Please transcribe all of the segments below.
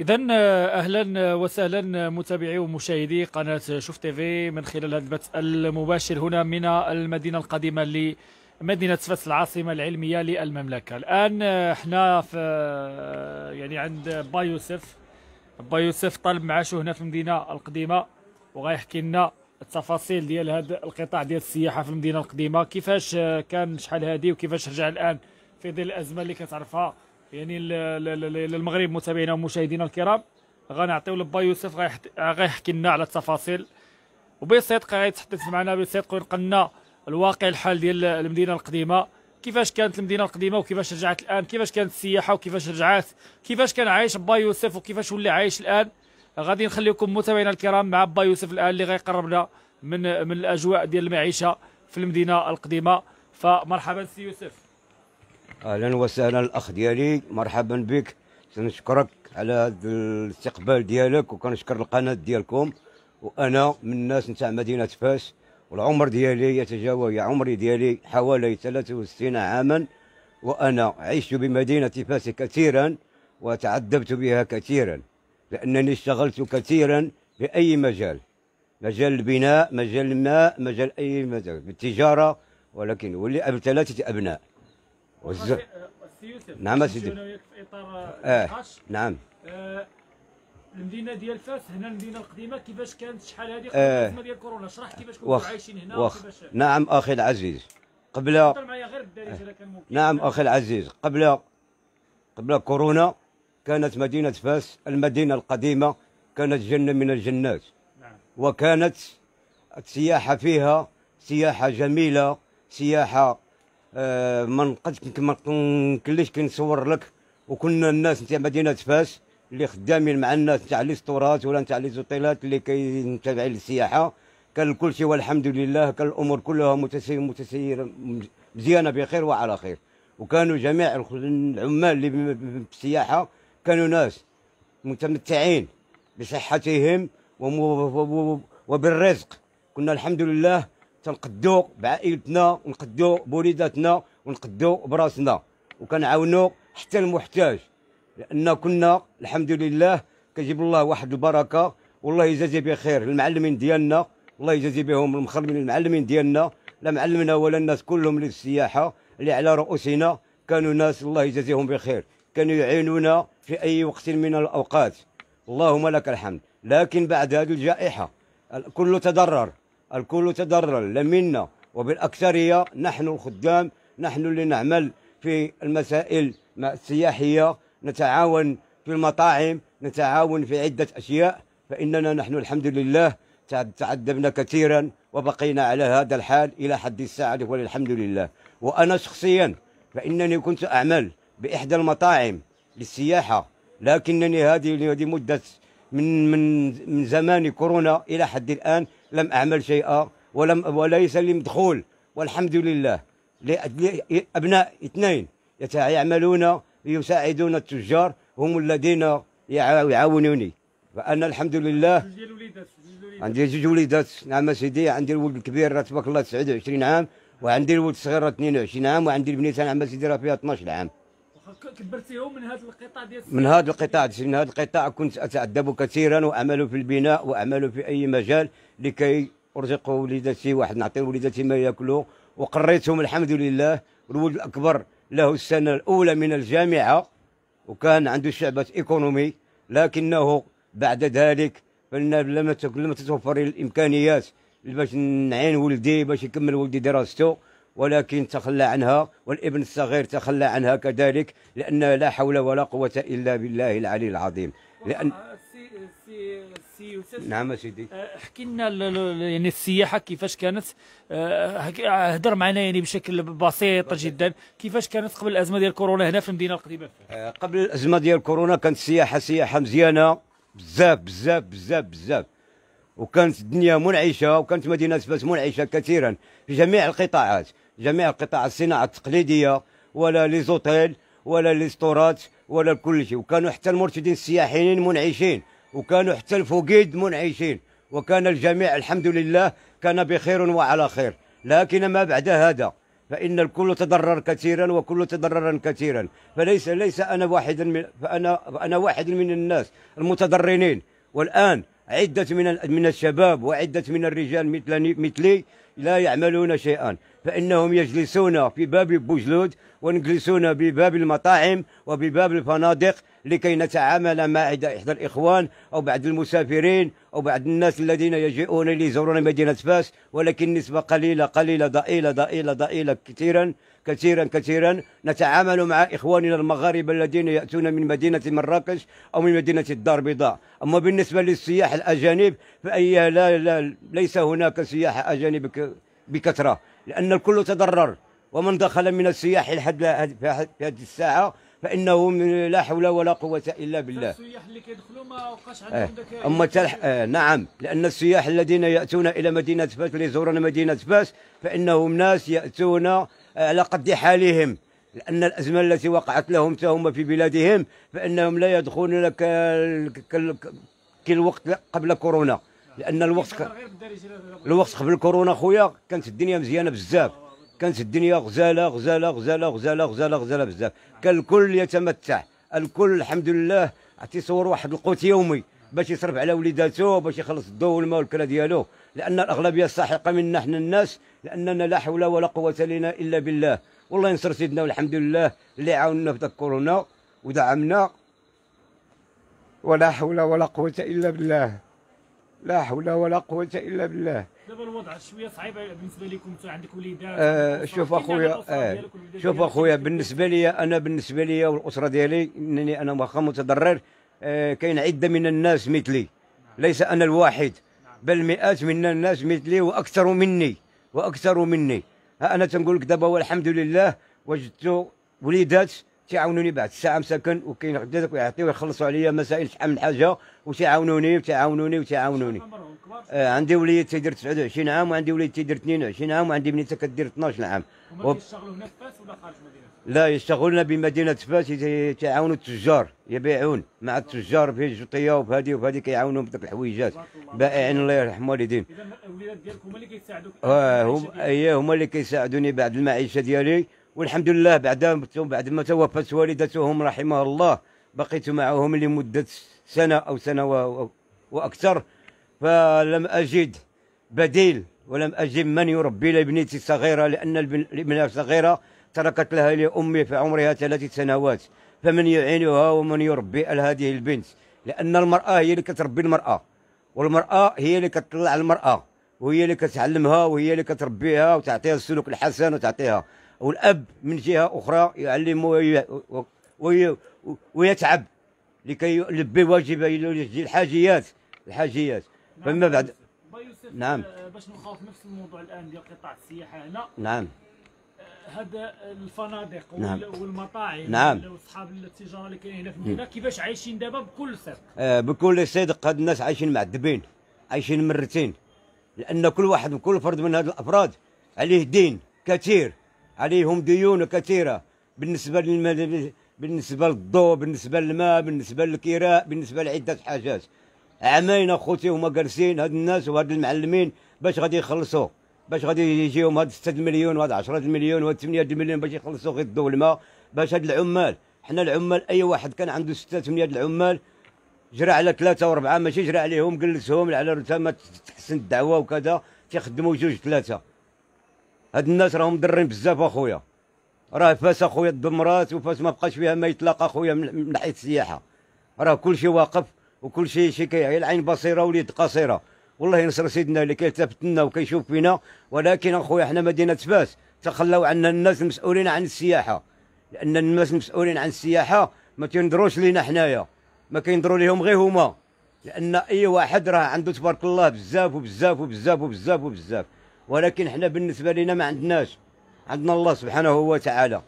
اذا اهلا وسهلا متابعي ومشاهدي قناه شوف تيفي من خلال هذا البث المباشر هنا من المدينه القديمه لمدينه فاس العاصمه العلميه للمملكه الان احنا في يعني عند با يوسف با يوسف طالب معاشه هنا في المدينه القديمه وغيحكي لنا التفاصيل ديال هذا القطاع ديال السياحه في المدينه القديمه كيفاش كان شحال هادي وكيفاش رجع الان في ظل الازمه اللي كتعرفها يعني للمغرب متابعينا ومشاهدينا الكرام غنعطيو لبا يوسف غيحكي لنا على التفاصيل وبصدق غيتحدث معنا بصدق ويلقى لنا الواقع الحال ديال المدينه القديمه كيفاش كانت المدينه القديمه وكيفاش رجعت الان كيفاش كانت السياحه وكيفاش رجعات كيفاش كان عايش با يوسف وكيفاش ولا عايش الان غادي نخليكم متابعينا الكرام مع با يوسف الان اللي غيقربنا من من الاجواء ديال المعيشه في المدينه القديمه فمرحبا سي يوسف اهلا وسهلا الاخ ديالي مرحبا بك نشكرك على هذا الاستقبال ديالك وكنشكر القناه ديالكم وانا من الناس نتاع مدينه فاس والعمر ديالي يتجاوز يا يعني عمري ديالي حوالي 63 عاما وانا عشت بمدينه فاس كثيرا وتعذبت بها كثيرا لانني اشتغلت كثيرا في اي مجال مجال البناء مجال الماء مجال اي مجال بالتجاره ولكن ولي ثلاثه ابناء والج... نعم سيدي في اطار آه. نعم آه. المدينه ديال فاس هنا المدينه القديمه كيفاش كانت شحال هذه آه، قبل الازمه آه. ديال كورونا شرح آه، كيفاش كنتوا وخ... عايشين هنا وخ... كيفاش نعم اخي العزيز قبل آه. نعم اخي العزيز قبل قبل كورونا كانت مدينه فاس المدينه القديمه كانت جنه من الجنات نعم. وكانت السياحه فيها سياحه جميله سياحه آه، ما نقدش ما نكلش كنصور لك وكنا الناس نتاع مدينه فاس اللي خدامين مع الناس نتاع لي ستورات ولا نتاع لي زوطيلات اللي كيتابعين للسياحه كان كل شيء والحمد لله كان الامور كلها متسيره متسير مزيانه بخير وعلى خير وكانوا جميع العمال اللي بالسياحه كانوا ناس متمتعين بصحتهم وبالرزق كنا الحمد لله تنقدو بعائلتنا ونقدو بوليداتنا ونقدو براسنا وكنعاونو حتى المحتاج لان كنا الحمد لله كيجيب الله واحد البركه والله يجازي بخير المعلمين ديالنا الله يجازي بهم المخرمين المعلمين ديالنا لا معلمنا ولا الناس كلهم للسياحه اللي على رؤوسنا كانوا ناس الله يجازيهم بخير كانوا يعينونا في اي وقت من الاوقات اللهم لك الحمد لكن بعد هذه الجائحه كله تضرر الكل تضرر لا منا وبالأكثرية نحن الخدام نحن اللي نعمل في المسائل السياحية نتعاون في المطاعم نتعاون في عدة أشياء فإننا نحن الحمد لله تعذبنا كثيرا وبقينا على هذا الحال إلى حد الساعة والحمد لله وأنا شخصيا فإنني كنت أعمل بإحدى المطاعم للسياحة لكنني هذه هذه مدة من من من زمان كورونا إلى حد الآن لم أعمل شيئا ولم وليس لي مدخول والحمد لله أبناء اثنين يعملون يساعدون التجار هم الذين يعاونوني فأنا الحمد لله عندي زوج وليدات نعم سيدي عندي الولد الكبير تبارك الله 29 عام وعندي الولد الصغير 22 عام وعندي البنيته نعم سيدي راه فيها 12 عام كبرتيهم من هذا القطاع ديال من هذا القطاع من هذا القطاع كنت اتعذب كثيرا واعمل في البناء واعمل في اي مجال لكي ارزق وليدتي واحد نعطي وليدتي ما ياكلوا وقريتهم الحمد لله الولد الاكبر له السنه الاولى من الجامعه وكان عنده شعبه ايكونومي لكنه بعد ذلك فإن لم تتوفر الامكانيات باش نعين ولدي باش يكمل ولدي دراسته ولكن تخلى عنها والابن الصغير تخلى عنها كذلك لأن لا حول ولا قوة إلا بالله العلي العظيم لأن نعم سيدي أه، احكي لنا يعني السياحه كيفاش كانت هضر أه، معنا يعني بشكل بسيط جدا كيفاش كانت قبل الازمه ديال كورونا هنا في المدينه القديمه أه، قبل الازمه ديال كورونا كانت السياحه سياحه مزيانه بزاف بزاف بزاف بزاف وكانت الدنيا منعشه وكانت مدينه سباس منعشه كثيرا في جميع القطاعات جميع قطاع الصناعه التقليديه ولا لي زوتيل ولا لي ستورات ولا كل شيء وكانوا حتى المرشدين السياحيين منعشين وكانوا حتى الفوقيد منعشين وكان الجميع الحمد لله كان بخير وعلى خير لكن ما بعد هذا فإن الكل تضرر كثيرا وكل تضرر كثيرا فليس ليس أنا واحدا من فأنا فأنا واحد من الناس المتضررين والآن عدة من من الشباب وعدة من الرجال مثلني مثلي لا يعملون شيئا فإنهم يجلسون في باب بوجلود ونجلسون بباب المطاعم وبباب الفنادق لكي نتعامل مع إحدى الإخوان أو بعض المسافرين أو بعض الناس الذين يجيئون ليزورون مدينة فاس ولكن نسبة قليلة قليلة ضئيلة ضئيلة ضئيلة كثيرا كثيرا كثيرا نتعامل مع إخواننا المغاربة الذين يأتون من مدينة مراكش أو من مدينة الدار البيضاء أما بالنسبة للسياح الأجانب فأي لا, لا ليس هناك سياح أجانب بكثرة لأن الكل تضرر ومن دخل من السياح لحد في هذه الساعة فانه من لا حول ولا قوه الا بالله السياح اللي كيدخلوا ما وقاش عندهم آه، ذاك اما آه نعم لان السياح الذين ياتون الى مدينه فاس ليزورون مدينه فاس فانهم ناس ياتون آه، على قد حالهم لأن الأزمة التي وقعت لهم تهم في بلادهم فإنهم لا يدخلون كالوقت قبل كورونا لأن الوقت الوقت قبل كورونا خويا كانت الدنيا مزيانة بزاف كانت الدنيا غزاله غزاله غزاله غزاله غزاله غزاله بزاف كان الكل يتمتع الكل الحمد لله تيصور واحد القوت يومي باش يصرف على وليداته باش يخلص الضوء والماء والكلا ديالو لان الاغلبيه الساحقه منا حنا الناس لاننا لا حول ولا قوه لنا الا بالله والله ينصر سيدنا والحمد لله اللي عاوننا في كورونا ودعمنا ولا حول ولا قوه الا بالله لا حول ولا قوه الا بالله دابا الوضع شويه صعيب بالنسبه لكم عندك وليدات آه, آه، شوف اخويا آه شوف اخويا بالنسبه لي انا بالنسبه لي والاسره ديالي انني انا واخا متضرر آه كاين عده من الناس مثلي نعم. ليس انا الواحد بل مئات من الناس مثلي واكثر مني واكثر مني ها انا تنقول لك دابا والحمد لله وجدت وليدات تعاونوني بعد الساعه مساكن وكاين غدا يعطيو يخلصوا عليا مسائل شحال من حاجه وتعاونوني وتعاونوني وتعاونوني آه عندي وليد تيدير 29 عام وعندي وليد تيدير 22 عام وعندي بنيته كدير 12 عام هما و... يشتغلوا هنا في فاس ولا خارج مدينه لا يشتغلون بمدينه فاس يتعاونوا التجار يبيعون مع التجار في الجطيه وفي هذه وفي هذه كيعاونهم بديك الحويجات بائعين الله يرحم والدين الولاد ديالك هما اللي كيساعدوك اه هم... إيه، هما اللي كيساعدوني بعد المعيشه ديالي والحمد لله بعد بعد ما توفت والدتهم رحمها الله بقيت معهم لمدة سنة أو سنة وأكثر فلم أجد بديل ولم أجد من يربي لابنتي الصغيرة لأن الابنة الصغيرة تركت لها لأمي في عمرها ثلاث سنوات فمن يعينها ومن يربي هذه البنت لأن المرأة هي اللي كتربي المرأة والمرأة هي اللي كتطلع المرأة وهي اللي كتعلمها وهي اللي كتربيها وتعطيها السلوك الحسن وتعطيها والاب من جهه اخرى يعلم ويتعب لكي يلبي واجبه يلبي الحاجيات الحاجيات نعم، فما بعد نعم آه، باش نخاف نفس الموضوع الان ديال قطاع السياحه هنا نعم آه، هذا الفنادق نعم. والمطاعم نعم واصحاب التجاره اللي كاينين هنا في المدينه كيفاش عايشين دابا بكل صدق آه بكل صدق هاد الناس عايشين معذبين عايشين مرتين لان كل واحد وكل فرد من هاد الافراد عليه دين كثير عليهم ديون كثيرة بالنسبة للم... بالنسبة للضوء بالنسبة للماء بالنسبة للكراء بالنسبة لعدة حاجات عامين اخوتي هما جالسين هاد الناس وهاد المعلمين باش غادي يخلصوا باش غادي يجيهم هاد 6 مليون وهاد 10 مليون وهاد 8 مليون باش يخلصوا غير الضوء والماء باش هاد العمال حنا العمال اي واحد كان عنده 6 8 العمال جرى على ثلاثة وأربعة ماشي جرى عليهم جلسهم على رتامة تحسن الدعوة وكذا تيخدموا جوج ثلاثة هاد الناس راهم درين بزاف اخويا راه فاس اخويا دمرات وفاس ما بقاش فيها ما يتلاقى اخويا من ناحيه السياحه راه كل شيء واقف وكل شيء شي هي العين بصيره واليد قصيره والله ينصر سيدنا اللي كيلتفت لنا وكيشوف فينا ولكن اخويا حنا مدينه فاس تخلوا عنا الناس المسؤولين عن السياحه لان الناس المسؤولين عن السياحه ما تندروش لينا حنايا ما كيندرو ليهم غير هما لان اي واحد راه عنده تبارك الله بزاف وبزاف وبزاف وبزاف وبزاف, وبزاف. ولكن حنا بالنسبه لنا ما عندناش عندنا الله سبحانه وتعالى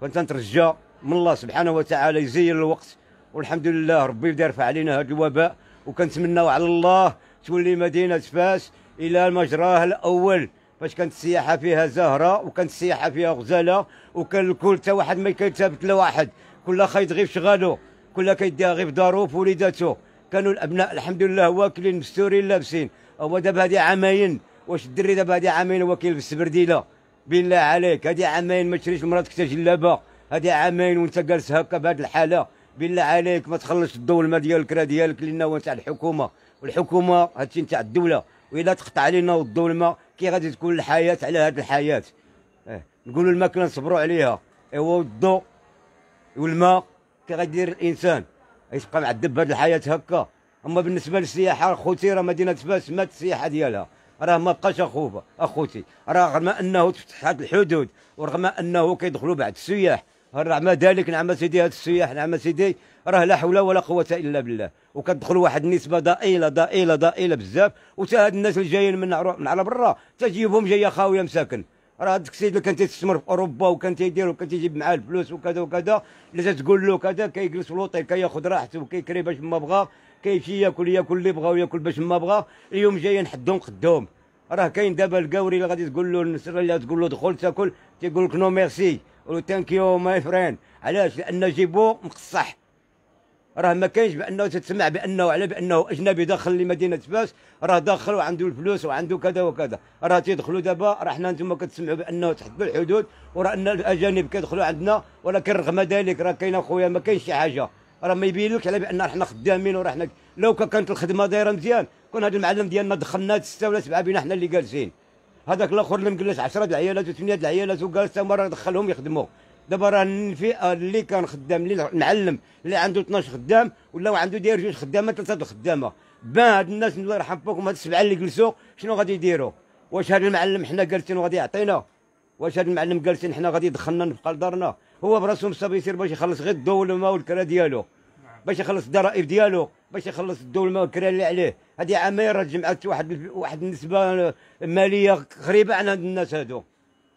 فانت نترجى من الله سبحانه وتعالى يزين الوقت والحمد لله ربي بدا يرفع علينا هذا الوباء وكنتمناو على الله تولي مدينه فاس الى مجراها الاول فاش كانت السياحه فيها زهره وكانت السياحه فيها غزاله وكان الكل حتى واحد ما لا لواحد كل خايد غير في شغاله كل كيديها غير في دارو في وليداتو كانوا الابناء الحمد لله واكلين مستورين لابسين هو دابا هذه عامين واش الدري دابا هادي عامين وكيل في السبرديله بالله عليك هادي عامين ما تشريش مراتك حتى جلابه هادي عامين وانت جالس هكا بهاد الحاله بالله عليك ما تخلصش الضو الماء ديالك راه ديالك لان هو تاع الحكومه والحكومه هادشي تاع الدوله والا تقطع علينا الضو الماء كي غادي تكون الحياه على هاد الحياه اه نقولوا الماكله نصبروا عليها ايوا الضو والماء كي غادي الانسان يبقى معذب بهاد الحياه هكا اما بالنسبه للسياحه خوتي راه مدينه فاس مات السياحه ديالها راه ما بقاش اخوفه اخوتي رغم انه تفتحت الحدود ورغم انه كيدخلوا بعض السياح رغم ذلك نعم سيدي هاد السياح نعم سيدي راه لا حول ولا قوه الا بالله وكتدخل واحد النسبه ضئيله ضئيله ضئيله بزاف وتا هاد الناس اللي جايين من من على برا تجيبهم جايه خاويه مساكن راه هذاك السيد اللي كان تيستثمر في اوروبا وكان تيدير وكان تيجيب معاه الفلوس وكذا وكذا اللي تقول له كذا كيجلس في الوطيل كياخذ راحته وكيكري باش ما بغا كيمشي ياكل ياكل اللي بغا وياكل باش ما بغا اليوم جاي نحدهم قدهم راه كاين دابا الكاوري اللي غادي تقول له النسر اللي تقول له دخل تاكل تيقول لك نو ميرسي ولو ثانك يو ماي فرين علاش لان جيبو مقصح راه ما كاينش بانه تسمع بانه على بانه اجنبي داخل لمدينه فاس راه داخل وعنده الفلوس وعنده كذا وكذا راه تيدخلوا دابا راه حنا انتم كتسمعوا بانه تحدوا الحدود وراه ان الاجانب كيدخلوا عندنا ولكن رغم ذلك راه كاين اخويا ما كاينش شي حاجه راه ما يبين لك على بان احنا خدامين وراه احنا لو كانت الخدمه دايره مزيان كون هذا المعلم ديالنا دخلنا سته ولا سبعه بينا احنا اللي جالسين هذاك الاخر اللي مجلس 10 د العيالات وثمانيه العيالات وجالس مره دخلهم يخدموا دابا راه الفئه اللي كان خدام اللي المعلم اللي عنده 12 خدام ولا عنده داير جوج خدامات ثلاثه خدامه بان هاد الناس الله يرحم فيكم هاد السبعه اللي جلسوا شنو غادي يديروا واش هاد المعلم حنا جالسين وغادي يعطينا واش هاد المعلم جالسين حنا غادي يدخلنا نبقى لدارنا هو براسو مصاب يسير باش يخلص غير الضو والماء والكرا ديالو نعم. باش يخلص الضرائب ديالو باش يخلص الضو والماء والكرا اللي عليه هذه راه جمعت واحد واحد النسبه ماليه غريبه على هاد الناس هادو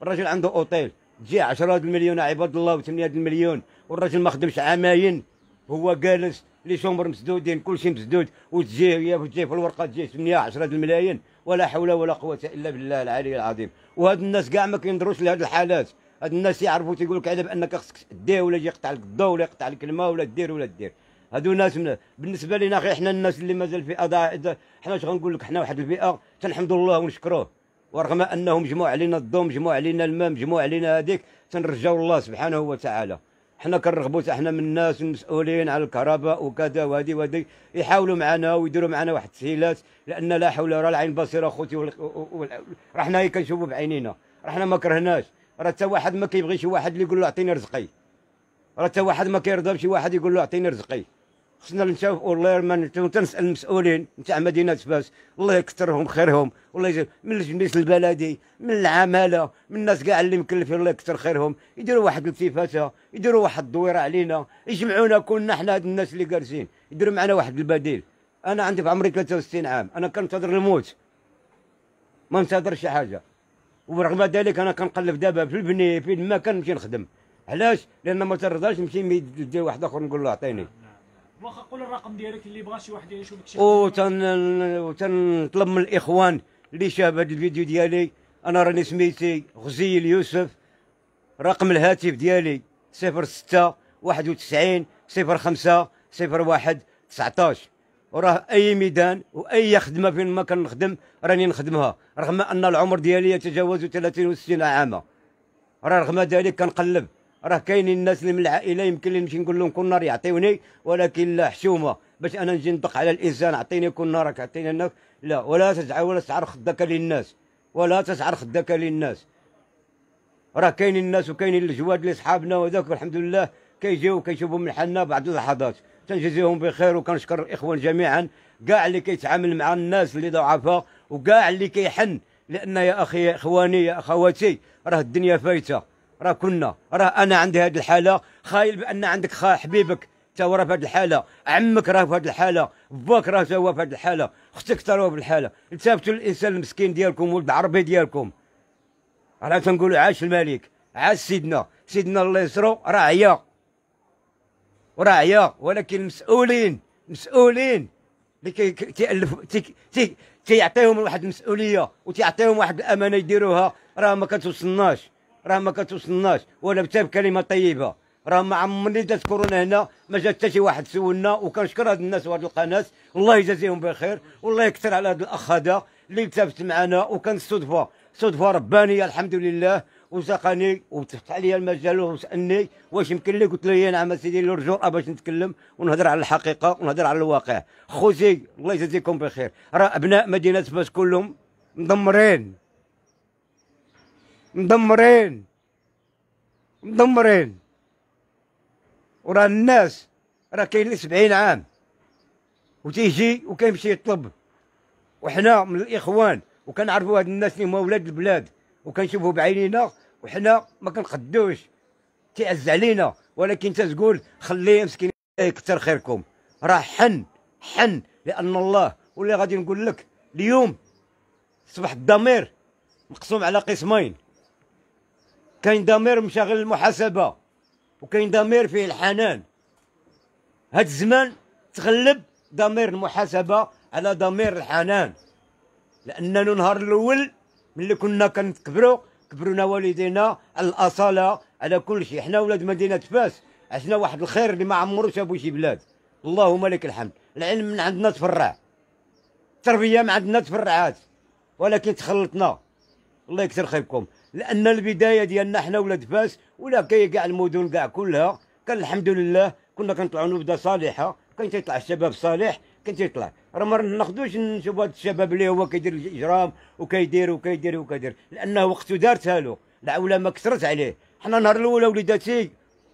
الراجل عنده اوتيل تجي 10 المليون عباد الله و8 المليون والراجل ما خدمش عامين هو جالس لي شومبر مسدودين كلشي مسدود وتجي يا وتجي في الورقه تجي 8 10 الملايين ولا حول ولا قوه الا بالله العلي العظيم وهاد الناس كاع ما كينظروش لهاد الحالات هاد الناس يعرفوا تيقول لك على بانك خصك تدي ولا يجي يقطع لك الضو ولا يقطع لك الماء ولا دير ولا دير هادو ناس من... بالنسبه لينا اخي حنا الناس اللي مازال في اضاء حنا اش غنقول لك حنا واحد الفئه تنحمد الله ونشكروه ورغم انهم مجموع علينا الضو مجموع علينا الماء مجموع علينا هذيك تنرجاو الله سبحانه وتعالى حنا كنرغبوا احنا من الناس المسؤولين على الكهرباء وكذا وهذه وهذه يحاولوا معنا ويديروا معنا واحد التسهيلات لان لا حول راه العين بصيره اخوتي راه حنا كنشوفوا بعينينا راه حنا ما كرهناش راه حتى واحد ما كيبغيش شي واحد اللي يقول له اعطيني رزقي راه حتى واحد ما كيرضى بشي واحد يقول له اعطيني رزقي خصنا نشوف والله يرمان تنسال المسؤولين نتاع مدينه فاس الله يكثرهم خيرهم والله يجزيهم من الجميس البلدي من العماله من الناس كاع اللي مكلفين الله يكثر خيرهم يديروا واحد التفاته يديروا واحد الدويره علينا يجمعونا كلنا حنا هاد الناس اللي جالسين يديروا معنا واحد البديل انا عندي في عمري 63 عام انا كنتظر الموت ما ننتظر شي حاجه ورغم ذلك انا كنقلب دابا في البني فين ما كنمشي نخدم علاش لان ما ترضاش نمشي ميد واحد اخر نقول له اعطيني واخا قول الرقم ديالك اللي بغى شي واحد يشوفك شي وتنطلب من الاخوان اللي شاف هذا الفيديو ديالي انا راني سميتي غزيل يوسف رقم الهاتف ديالي 06 91 05 01 19 وراه اي ميدان واي خدمه فين ما كنخدم راني نخدمها رغم ان العمر ديالي يتجاوز 30 و 60 عاما راه رغم ذلك كنقلب راه كاينين الناس اللي من العائله يمكن لي نمشي نقول لهم كل نهار يعطيوني ولكن لا حشومه باش انا نجي ندق على الانسان اعطيني كل راك اعطيني الناس لا ولا تسعى ولا تسعر خدك للناس ولا تسعر خدك للناس راه كاينين الناس وكاينين الجواد اللي صحابنا وذاك الحمد لله كيجيو كيشوفوا من حالنا بعض اللحظات تنجزيهم بخير وكنشكر الاخوان جميعا كاع اللي كيتعامل مع الناس اللي ضعفاء وكاع اللي كيحن لان يا اخي يا اخواني يا اخواتي راه الدنيا فايته راه كنا راه انا عندي هذه الحاله خايل بان عندك خا حبيبك تا هو راه في هذه الحاله عمك راه في هذه الحاله باك راه تا هو في هذه الحاله اختك تا هو في الحاله التفتوا الانسان المسكين ديالكم ولد عربي ديالكم راه تنقولوا عاش الملك عاش سيدنا سيدنا الله يسرو راه عيا وراه عيا ولكن المسؤولين مسؤولين اللي تيالف تيعطيهم واحد المسؤوليه وتيعطيهم واحد الامانه يديروها راه ما كتوصلناش راه ما كتوصلناش ولا حتى بكلمه طيبه راه ما عمرني دات كورونا هنا ما جات حتى شي واحد سولنا وكنشكر هاد الناس وهاد القناه الله يجازيهم بخير والله يكثر على هاد الاخ هذا اللي التفت معنا وكان صدفه صدفه ربانيه الحمد لله وساقني وفتح عليا المجال وسالني واش يمكن لي قلت له يا نعم سيدي الرجوع باش نتكلم ونهضر على الحقيقه ونهضر على الواقع خوتي الله يجازيكم بخير راه ابناء مدينه فاس كلهم مدمرين مدمرين مدمرين وراه الناس راه كاين لي سبعين عام وتيجي وكيمشي يطلب وحنا من الاخوان وكنعرفوا هاد الناس اللي هما ولاد البلاد وكنشوفوا بعينينا وحنا ما كنقدوش تيعز علينا ولكن تتقول خليه مسكين يكثر خيركم راه حن حن لان الله واللي غادي نقول لك اليوم صبح الضمير مقسوم على قسمين كاين ضمير مشغل المحاسبه وكاين ضمير فيه الحنان هاد الزمان تغلب ضمير المحاسبه على ضمير الحنان لاننا نهار الاول ملي كنا كنكبروا كبرونا والدينا على الاصاله على كل شيء حنا ولاد مدينه فاس عشنا واحد الخير اللي ما عمرو شافو شي بلاد اللهم لك الحمد العلم من عندنا تفرع التربيه من عندنا تفرعات ولكن تخلطنا الله يكثر خيركم لان البدايه ديالنا حنا ولاد فاس ولا كاي كاع المدن كاع كلها كان الحمد لله كنا كنطلعوا نبدا صالحه كان تيطلع الشباب صالح كان تيطلع راه ما ناخذوش نشوف هذا الشباب اللي هو كيدير الاجرام وكيدير وكيدير وكيدير لانه وقته دارتها له العولمه كثرت عليه حنا نهار الاولى وليداتي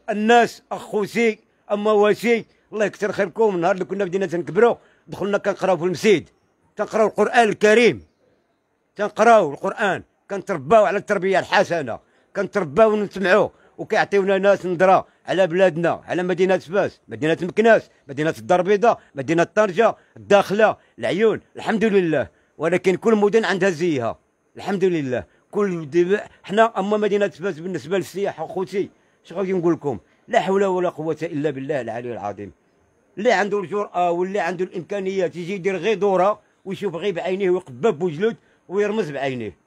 الناس اخوتي امواتي الله يكثر خيركم النهار اللي كنا بدينا تنكبروا دخلنا كنقراو في المسيد تنقراو القران الكريم تنقراو القران كنترباو على التربيه الحسنه كنترباو ونسمعوا وكيعطيونا ناس نظره على بلادنا على مدينه فاس مدينه مكناس مدينه الدار البيضاء مدينه طنجه الداخله العيون الحمد لله ولكن كل مدن عندها زيها الحمد لله كل دب... حنا اما مدينه فاس بالنسبه للسياحه خوتي شنو غادي نقول لكم لا حول ولا قوه الا بالله العلي العظيم اللي عنده الجرأه واللي عنده الامكانيات يجي يدير غير دوره ويشوف غير بعينيه ويقبب بوجلود ويرمز بعينيه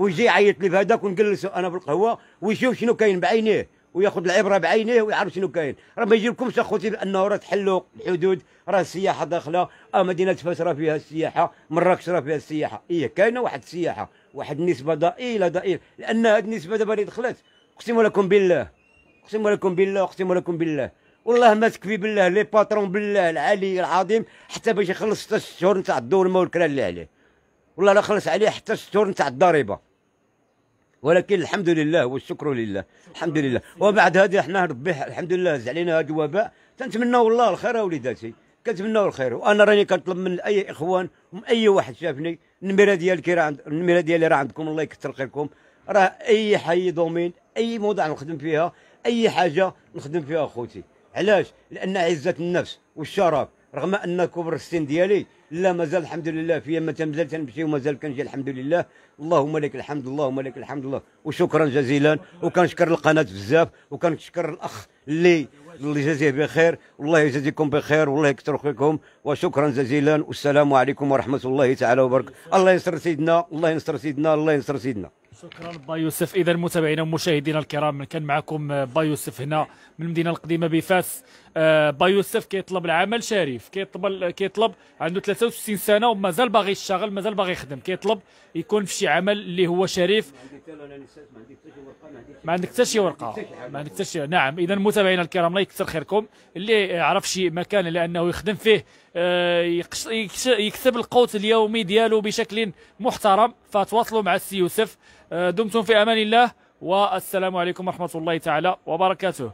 ويجي يعيط لي بهذاك ونجلسه انا في القهوه ويشوف شنو كاين بعينيه وياخذ العبره بعينيه ويعرف شنو كاين راه ما يجيبكمش اخوتي بانه راه تحلوا الحدود راه السياحه داخله اه مدينه فاس راه فيها السياحه مراكش راه فيها السياحه ايه كاينه واحد السياحه واحد النسبه ضئيله ضئيله لان هذه النسبه دابا اللي دخلت اقسم لكم بالله اقسم لكم بالله اقسم لكم بالله والله ما تكفي بالله لي باترون بالله العلي العظيم حتى باش يخلص 6 شهور نتاع الدور ما والكلام اللي عليه والله لا خلص عليه حتى 6 شهور نتاع الضريبه ولكن الحمد لله والشكر لله الحمد لله وبعد هذه احنا ربي الحمد لله هز علينا هذا الوباء تنتمناو الله الخير وليداتي كنتمناو الخير وانا راني كنطلب من اي اخوان ومن اي واحد شافني النمره ديالك راه عند النمره ديالي راه عندكم الله يكثر خيركم راه اي حي دومين اي موضع نخدم فيها اي حاجه نخدم فيها اخوتي علاش لان عزه النفس والشرف رغم ان كبر السن ديالي لا مازال الحمد لله فيا ما مازال تنمشي ومازال كنجي الحمد لله اللهم لك الحمد اللهم لك الحمد الله وشكرا جزيلا وكنشكر القناه بزاف وكنشكر الاخ اللي الله يجازيه بخير والله يجازيكم بخير والله يكثر خيركم وشكرا جزيلا والسلام عليكم ورحمه الله تعالى وبركاته الله ينصر سيدنا الله ينصر سيدنا الله ينصر سيدنا شكرا با يوسف اذا متابعينا ومشاهدينا الكرام كان معكم آه، با يوسف هنا من المدينه القديمه بفاس آه، با يوسف كيطلب العمل شريف كيطلب كيطلب عنده 63 سنه ومازال باغي يشتغل مازال باغي يخدم كيطلب يكون في شي عمل اللي هو شريف ما عندك حتى شي ورقه ما عندك حتى شي نعم اذا متابعينا الكرام لايك يكثر خيركم اللي عرف شي مكان لانه يخدم فيه آه، يكسب القوت اليومي ديالو بشكل محترم فتواصلوا مع السي يوسف آه، دمتم في امان الله والسلام عليكم ورحمه الله تعالى وبركاته